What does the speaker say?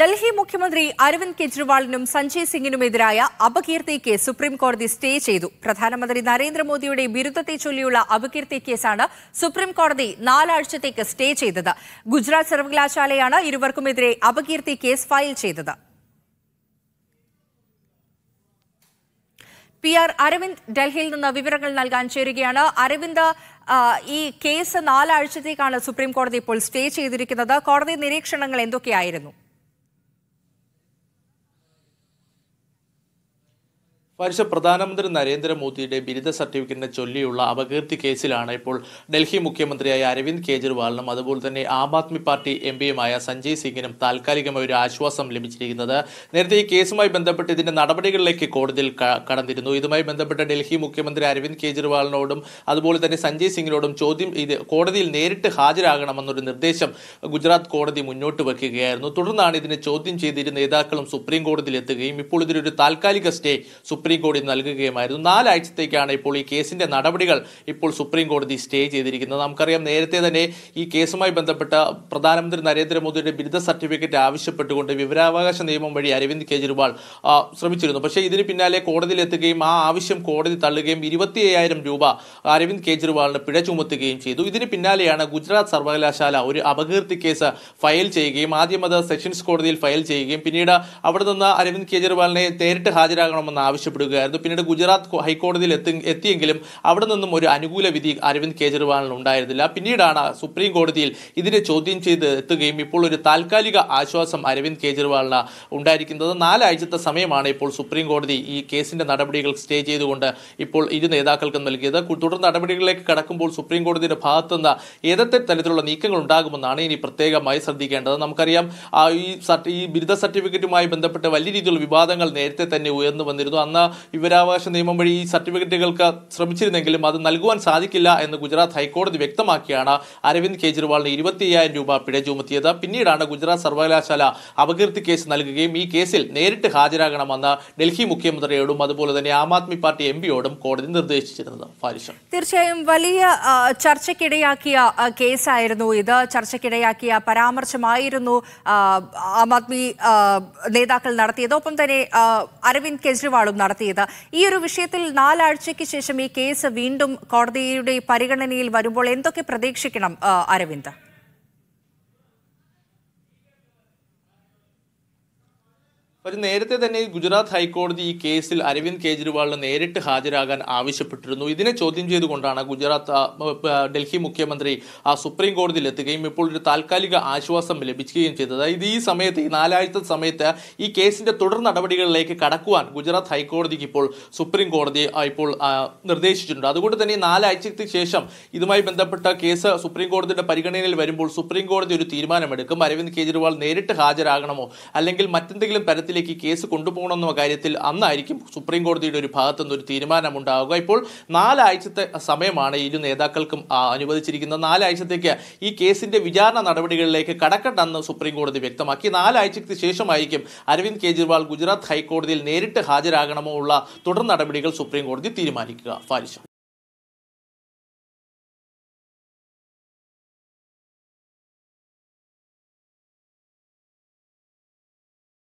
ഡൽഹി മുഖ്യമന്ത്രി അരവിന്ദ് കെജ്രിവാളിനും സഞ്ജയ് സിംഗിനുമെതിരായ അപകീർത്തി കേസ് സുപ്രീംകോടതി സ്റ്റേ ചെയ്തു പ്രധാനമന്ത്രി നരേന്ദ്രമോദിയുടെ ബിരുദത്തെ ചൊല്ലിയുള്ള അപകീർത്തി കേസാണ് സുപ്രീംകോടതി നാലാഴ്ചത്തേക്ക് സ്റ്റേ ചെയ്തത് ഗുജറാത്ത് സർവകലാശാലയാണ് ഇരുവർക്കുമെതിരെ അപകീർത്തി കേസ് ഫയൽ ചെയ്തത് പി ആർ അരവിന്ദ് ഡൽഹിയിൽ നിന്ന് വിവരങ്ങൾ നൽകാൻ ചേരുകയാണ് അരവിന്ദ് ഈ കേസ് നാലാഴ്ചത്തേക്കാണ് സുപ്രീംകോടതി ഇപ്പോൾ സ്റ്റേ ചെയ്തിരിക്കുന്നത് കോടതി നിരീക്ഷണങ്ങൾ എന്തൊക്കെയായിരുന്നു മറിച്ച് പ്രധാനമന്ത്രി നരേന്ദ്രമോദിയുടെ ബിരുദ സർട്ടിഫിക്കറ്റിനെ ചൊല്ലിയുള്ള അപകീർത്തി കേസിലാണ് ഇപ്പോൾ ഡൽഹി മുഖ്യമന്ത്രിയായ അരവിന്ദ് കെജ്രിവാളിനും അതുപോലെ തന്നെ ആം ആദ്മി പാർട്ടി എം പിയുമായ സഞ്ജയ് സിംഗിനും താൽക്കാലികമായ ഒരു ആശ്വാസം ലഭിച്ചിരിക്കുന്നത് നേരത്തെ ഈ കേസുമായി ബന്ധപ്പെട്ട് ഇതിന്റെ നടപടികളിലേക്ക് കോടതിയിൽ കടന്നിരുന്നു ഇതുമായി ബന്ധപ്പെട്ട് ഡൽഹി മുഖ്യമന്ത്രി അരവിന്ദ് കെജ്രിവാളിനോടും അതുപോലെ തന്നെ സഞ്ജയ് സിംഗിനോടും ചോദ്യം ഇത് കോടതിയിൽ നേരിട്ട് ഹാജരാകണമെന്നൊരു നിർദ്ദേശം ഗുജറാത്ത് കോടതി മുന്നോട്ട് വയ്ക്കുകയായിരുന്നു തുടർന്നാണ് ഇതിനെ ചോദ്യം ചെയ്തിരുന്ന നേതാക്കളും സുപ്രീം കോടതിയിൽ എത്തുകയും ഇപ്പോൾ ഇതിനൊരു താൽക്കാലിക സ്റ്റേ സുപ്രീം രാത്രി കൂടി നൽകുകയുമായിരുന്നു നാലാഴ്ചത്തേക്കാണ് ഇപ്പോൾ ഈ കേസിന്റെ നടപടികൾ ഇപ്പോൾ സുപ്രീം കോടതി സ്റ്റേ ചെയ്തിരിക്കുന്നത് നമുക്കറിയാം നേരത്തെ തന്നെ ഈ കേസുമായി ബന്ധപ്പെട്ട പ്രധാനമന്ത്രി നരേന്ദ്രമോദിയുടെ ബിരുദ സർട്ടിഫിക്കറ്റ് ആവശ്യപ്പെട്ടുകൊണ്ട് വിവരാവകാശ നിയമം വഴി അരവിന്ദ് കെജ്രിവാൾ ശ്രമിച്ചിരുന്നു പക്ഷേ ഇതിന് പിന്നാലെ കോടതിയിലെത്തുകയും ആ ആവശ്യം കോടതി തള്ളുകയും ഇരുപത്തി അയ്യായിരം രൂപ അരവിന്ദ് കെജ്രിവാളിന് പിഴ ചുമത്തുകയും ചെയ്തു ഇതിന് പിന്നാലെയാണ് ഗുജറാത്ത് സർവകലാശാല ഒരു അപകീർത്തി കേസ് ഫയൽ ചെയ്യുകയും ആദ്യം സെഷൻസ് കോടതിയിൽ ഫയൽ ചെയ്യുകയും പിന്നീട് അവിടെ നിന്ന് അരവിന്ദ് കെജ്രിവാളിനെ നേരിട്ട് ഹാജരാകണമെന്ന് ആവശ്യം ആവശ്യപ്പെടുകയായിരുന്നു പിന്നീട് ഗുജറാത്ത് ഹൈക്കോടതിയിൽ എത്തി എത്തിയെങ്കിലും അവിടെ നിന്നും ഒരു അനുകൂല വിധി അരവിന്ദ് കെജ്രിവാളിന് ഉണ്ടായിരുന്നില്ല പിന്നീടാണ് സുപ്രീം കോടതിയിൽ ഇതിനെ ചോദ്യം ചെയ്ത് എത്തുകയും ഇപ്പോൾ ഒരു താൽക്കാലിക ആശ്വാസം അരവിന്ദ് കെജ്രിവാളിന് ഉണ്ടായിരിക്കുന്നത് നാലാഴ്ചത്തെ സമയമാണ് ഇപ്പോൾ സുപ്രീം കോടതി ഈ കേസിന്റെ നടപടികൾ സ്റ്റേ ചെയ്തുകൊണ്ട് ഇപ്പോൾ ഇരു നേതാക്കൾക്കും നൽകിയത് തുടർ നടപടികളിലേക്ക് കടക്കുമ്പോൾ സുപ്രീം കോടതിയുടെ ഭാഗത്തുനിന്ന് ഏതൊക്കെ തരത്തിലുള്ള നീക്കങ്ങൾ ഉണ്ടാകുമെന്നാണ് ഇനി പ്രത്യേകമായി ശ്രദ്ധിക്കേണ്ടത് നമുക്കറിയാം ഈ ബിരുദ സർട്ടിഫിക്കറ്റുമായി ബന്ധപ്പെട്ട് വലിയ രീതിയിലുള്ള വിവാദങ്ങൾ നേരത്തെ തന്നെ ഉയർന്നു വന്നിരുന്നു അന്ന് വിവരാവകാശ നിയമം വഴി ഈ സർട്ടിഫിക്കറ്റുകൾക്ക് ശ്രമിച്ചിരുന്നെങ്കിലും അത് നൽകുവാൻ സാധിക്കില്ല എന്ന് ഗുജറാത്ത് ഹൈക്കോടതി വ്യക്തമാക്കിയാണ് അരവിന്ദ് കെജ്രിവാളിന് ഇരുപത്തിയ്യായിരം രൂപ പിഴ ചുമത്തിയത് പിന്നീടാണ് ഗുജറാത്ത് സർവകലാശാല അപകീർത്തി കേസ് നൽകുകയും ഈ കേസിൽ നേരിട്ട് ഹാജരാകണമെന്ന് ഡൽഹി മുഖ്യമന്ത്രിയോടും അതുപോലെ തന്നെ ആം ആദ്മി പാർട്ടി എം പിയോടും കോടതി നിർദ്ദേശിച്ചിരുന്നത് ഫാരിഷ തീർച്ചയായും വലിയ ചർച്ചയ്ക്കിടയാക്കിയ കേസായിരുന്നു ഇത് ചർച്ചയ്ക്കിടയാക്കിയ പരാമർശമായിരുന്നു ആം ആദ്മി നേതാക്കൾ നടത്തിയത് ഒപ്പം തന്നെ അരവിന്ദ് കെജ്രിവാളും നടത്തി നടത്തിയത് ഈ ഒരു വിഷയത്തിൽ നാലാഴ്ചയ്ക്ക് ശേഷം ഈ കേസ് വീണ്ടും കോടതിയുടെ പരിഗണനയിൽ വരുമ്പോൾ എന്തൊക്കെ പ്രതീക്ഷിക്കണം അരവിന്ദ് ഒരു നേരത്തെ തന്നെ ഗുജറാത്ത് ഹൈക്കോടതി ഈ കേസിൽ അരവിന്ദ് കേജ്രിവാളിന് നേരിട്ട് ഹാജരാകാൻ ആവശ്യപ്പെട്ടിരുന്നു ഇതിനെ ചോദ്യം ചെയ്തുകൊണ്ടാണ് ഗുജറാത്ത് ഡൽഹി മുഖ്യമന്ത്രി ആ സുപ്രീം കോടതിയിൽ എത്തുകയും ഇപ്പോൾ ഒരു താൽക്കാലിക ആശ്വാസം ലഭിക്കുകയും ചെയ്തത് അതായത് ഈ സമയത്ത് ഈ നാലാഴ്ച സമയത്ത് ഈ കേസിന്റെ തുടർ നടപടികളിലേക്ക് കടക്കുവാൻ ഗുജറാത്ത് ഹൈക്കോടതിക്ക് ഇപ്പോൾ സുപ്രീം കോടതി ഇപ്പോൾ നിർദ്ദേശിച്ചിട്ടുണ്ട് അതുകൊണ്ട് തന്നെ നാലാഴ്ചയ്ക്ക് ശേഷം ഇതുമായി ബന്ധപ്പെട്ട കേസ് സുപ്രീം കോടതിയുടെ പരിഗണനയിൽ വരുമ്പോൾ സുപ്രീം കോടതി ഒരു തീരുമാനമെടുക്കും അരവിന്ദ് കേജ്രിവാൾ നേരിട്ട് ഹാജരാകണമോ അല്ലെങ്കിൽ മറ്റെന്തെങ്കിലും തരത്തിൽ ന്യായാലയത്തിലേക്ക് കേസ് കൊണ്ടുപോകണമെന്ന കാര്യത്തിൽ അന്നായിരിക്കും സുപ്രീം കോടതിയുടെ ഒരു ഭാഗത്തുനിന്ന് ഒരു തീരുമാനമുണ്ടാവുക ഇപ്പോൾ നാലാഴ്ചത്തെ സമയമാണ് ഇരു നേതാക്കൾക്കും അനുവദിച്ചിരിക്കുന്നത് നാലാഴ്ചത്തേക്ക് ഈ കേസിന്റെ വിചാരണ നടപടികളിലേക്ക് കടക്കട്ടെന്ന് സുപ്രീം കോടതി വ്യക്തമാക്കി നാലാഴ്ചയ്ക്ക് ശേഷമായിരിക്കും അരവിന്ദ് കെജ്രിവാൾ ഗുജറാത്ത് ഹൈക്കോടതിയിൽ നേരിട്ട് ഹാജരാകണമോ ഉള്ള തുടർ നടപടികൾ സുപ്രീം കോടതി തീരുമാനിക്കുക ഫാരിഷ